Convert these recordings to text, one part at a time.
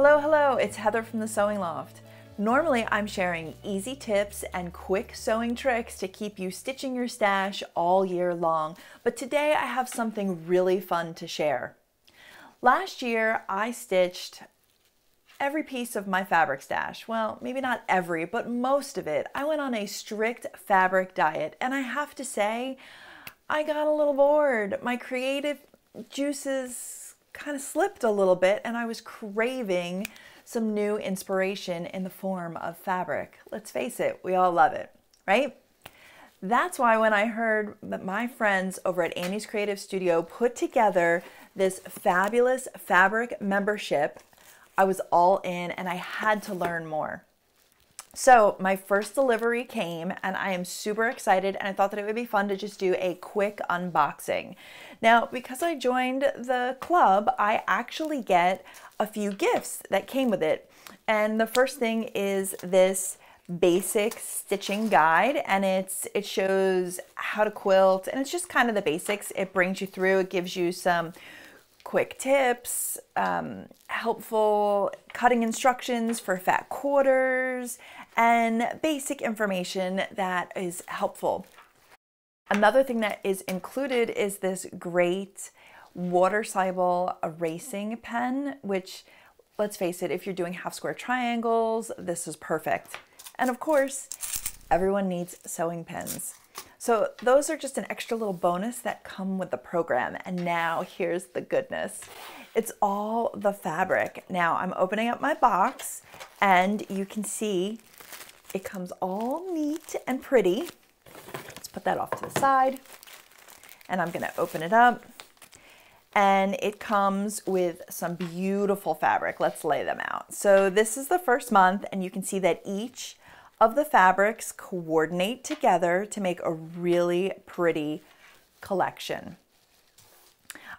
Hello, hello, it's Heather from The Sewing Loft. Normally, I'm sharing easy tips and quick sewing tricks to keep you stitching your stash all year long, but today I have something really fun to share. Last year, I stitched every piece of my fabric stash. Well, maybe not every, but most of it. I went on a strict fabric diet, and I have to say, I got a little bored. My creative juices kind of slipped a little bit and I was craving some new inspiration in the form of fabric. Let's face it, we all love it, right? That's why when I heard my friends over at Annie's Creative Studio put together this fabulous fabric membership, I was all in and I had to learn more. So my first delivery came and I am super excited and I thought that it would be fun to just do a quick unboxing. Now, because I joined the club, I actually get a few gifts that came with it. And the first thing is this basic stitching guide and it's it shows how to quilt and it's just kind of the basics. It brings you through, it gives you some quick tips, um, helpful cutting instructions for fat quarters, and basic information that is helpful. Another thing that is included is this great water soluble erasing pen, which let's face it, if you're doing half square triangles, this is perfect. And of course, everyone needs sewing pins. So those are just an extra little bonus that come with the program. And now here's the goodness. It's all the fabric. Now I'm opening up my box and you can see it comes all neat and pretty. Let's put that off to the side and I'm gonna open it up and it comes with some beautiful fabric. Let's lay them out. So this is the first month and you can see that each of the fabrics coordinate together to make a really pretty collection.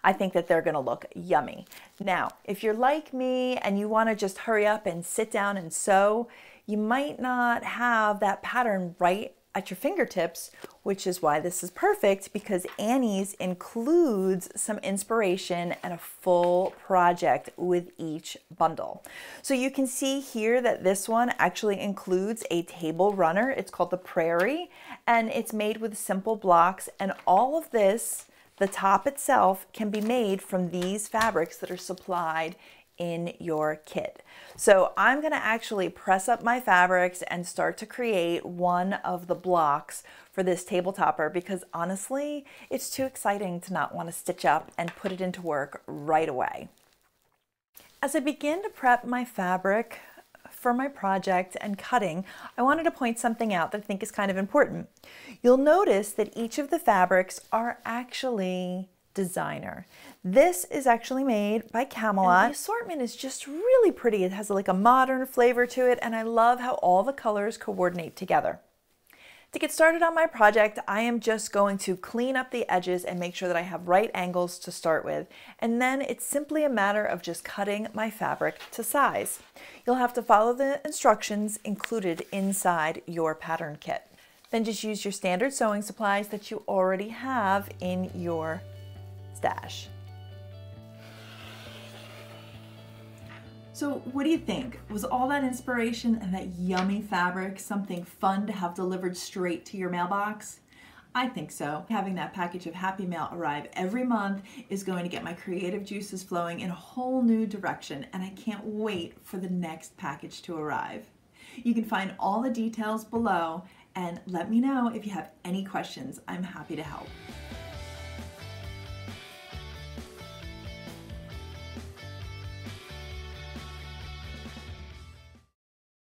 I think that they're gonna look yummy. Now, if you're like me and you wanna just hurry up and sit down and sew, you might not have that pattern right at your fingertips, which is why this is perfect because Annie's includes some inspiration and a full project with each bundle. So you can see here that this one actually includes a table runner. It's called the Prairie and it's made with simple blocks and all of this the top itself can be made from these fabrics that are supplied in your kit. So I'm gonna actually press up my fabrics and start to create one of the blocks for this table topper because honestly, it's too exciting to not wanna stitch up and put it into work right away. As I begin to prep my fabric for my project and cutting, I wanted to point something out that I think is kind of important. You'll notice that each of the fabrics are actually designer. This is actually made by Camelot. And the assortment is just really pretty. It has like a modern flavor to it and I love how all the colors coordinate together. To get started on my project, I am just going to clean up the edges and make sure that I have right angles to start with. And then it's simply a matter of just cutting my fabric to size. You'll have to follow the instructions included inside your pattern kit. Then just use your standard sewing supplies that you already have in your stash. So what do you think? Was all that inspiration and that yummy fabric something fun to have delivered straight to your mailbox? I think so. Having that package of Happy Mail arrive every month is going to get my creative juices flowing in a whole new direction and I can't wait for the next package to arrive. You can find all the details below and let me know if you have any questions. I'm happy to help.